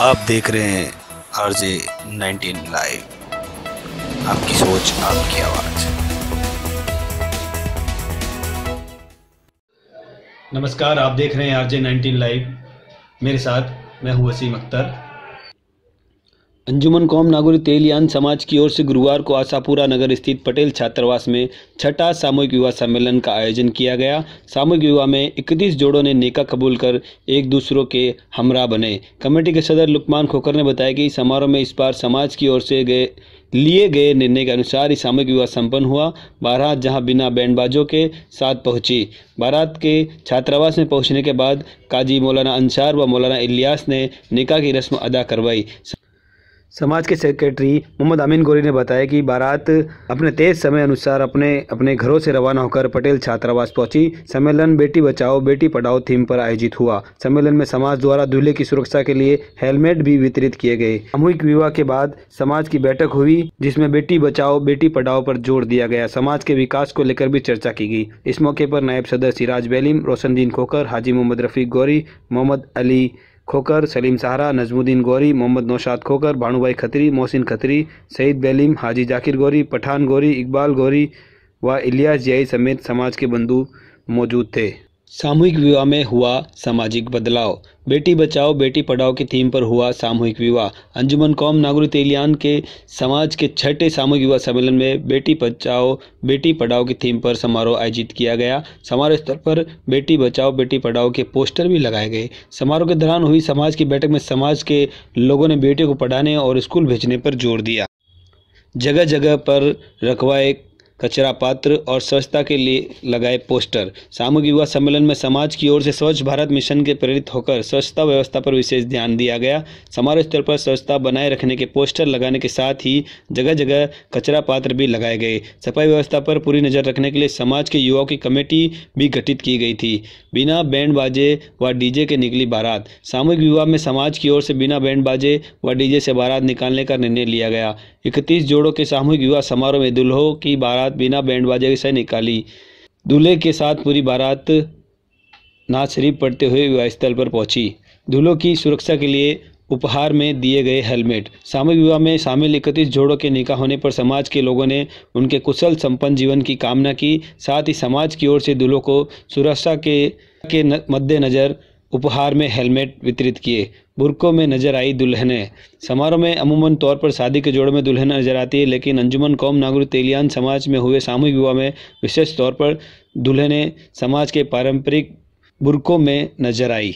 आप देख रहे हैं आरजे 19 लाइव आपकी सोच आपकी आवाज नमस्कार आप देख रहे हैं आरजे 19 लाइव मेरे साथ मैं हूं वसीम अख्तर अंजुमन कौम नागरी तेलियान समाज की ओर से गुरुवार को आशापुरा नगर स्थित पटेल छात्रावास में छठा सामूहिक विवाह सम्मेलन का आयोजन किया गया सामूहिक विवाह में 31 जोड़ों ने नेका कबूल कर एक दूसरों के हमरा बने कमेटी के सदर लुकमान खोकर ने बताया कि समारोह में इस बार समाज की ओर से गए लिए गए निर्णय के अनुसार ही सामूहिक विवाह संपन्न हुआ बारात जहां बिना बैंडबाजों के साथ पहुंची बारात के छात्रावास में पहुंचने के बाद काजी मौलाना अंसार व मौलाना इलियास ने निका की रस्म अदा करवाई समाज के सेक्रेटरी मोहम्मद अमीन गोरी ने बताया कि बारात अपने तेज समय अनुसार अपने अपने घरों से रवाना होकर पटेल छात्रावास पहुंची सम्मेलन बेटी बचाओ बेटी पढ़ाओ थीम पर आयोजित हुआ सम्मेलन में समाज द्वारा दूल्हे की सुरक्षा के लिए हेलमेट भी वितरित किए गए सामूहिक विवाह के बाद समाज की बैठक हुई जिसमें बेटी बचाओ बेटी पढ़ाओ पर जोर दिया गया समाज के विकास को लेकर भी चर्चा की गई इस मौके पर नायब सदर सिराज बेलिम रोशनदीन खोकर हाजी मोहम्मद रफीक गौरी मोहम्मद अली खोकर सलीम सहारा नजमुद्दीन गौरी मोहम्मद नौशाद खोकर भानुभाई खत्री मोहसिन खत्री सईद बेलीम हाजी जाकिर गौरी पठान गौरी इकबाल गौरी व इलियास जियाई समेत समाज के बंधु मौजूद थे सामूहिक विवाह में हुआ सामाजिक बदलाव बेटी बचाओ बेटी पढ़ाओ की थीम पर हुआ सामूहिक विवाह अंजुमन कौम नागरिक तेलियान के समाज के छठे सामूहिक विवाह सम्मेलन में बेटी बचाओ बेटी पढ़ाओ की थीम पर समारोह आयोजित किया गया समारोह स्तर पर बेटी बचाओ बेटी पढ़ाओ के पोस्टर भी लगाए गए समारोह के दौरान हुई समाज की बैठक में समाज के लोगों ने बेटे को पढ़ाने और स्कूल भेजने पर जोर दिया जगह जगह पर रखवाए कचरा पात्र और स्वच्छता के लिए लगाए पोस्टर सामूहिक युवा सम्मेलन में समाज की ओर से स्वच्छ भारत मिशन के प्रेरित होकर स्वच्छता व्यवस्था पर विशेष ध्यान दिया गया समारोह स्थल पर स्वच्छता बनाए रखने के पोस्टर लगाने के साथ ही जगह जगह कचरा पात्र भी लगाए गए सफाई व्यवस्था पर पूरी नज़र रखने के लिए समाज के युवाओं की कमेटी भी गठित की गई थी बिना बैंड बाजे व डीजे के निकली बारात सामूहिक विवाह में समाज की ओर से बिना बैंड बाजे व डीजे से बारात निकालने का निर्णय लिया गया इकतीस जोड़ों के सामूहिक विवाह समारोह में दुल्हों की बारात बिना बैंड बाजे से निकाली दूल्हे के साथ पूरी बारात नाच शरीफ पढ़ते हुए विवाह स्थल पर पहुंची दूल्हों की सुरक्षा के लिए उपहार में दिए गए हेलमेट सामूहिक विवाह में शामिल इकतीस जोड़ों के निकाह होने पर समाज के लोगों ने उनके कुशल संपन्न जीवन की कामना की साथ ही समाज की ओर से दूल्हों को सुरक्षा के के मद्देनज़र उपहार में हेलमेट वितरित किए बुरकों में नजर आई दुल्हनें समारोह में अमूमन तौर पर शादी के जोड़ में दुल्हन नजर आती है लेकिन अंजुमन कौम नागरिक तेलियान समाज में हुए सामूहिक विवाह में विशेष तौर पर दुल्हनें समाज के पारंपरिक बुरकों में नजर आई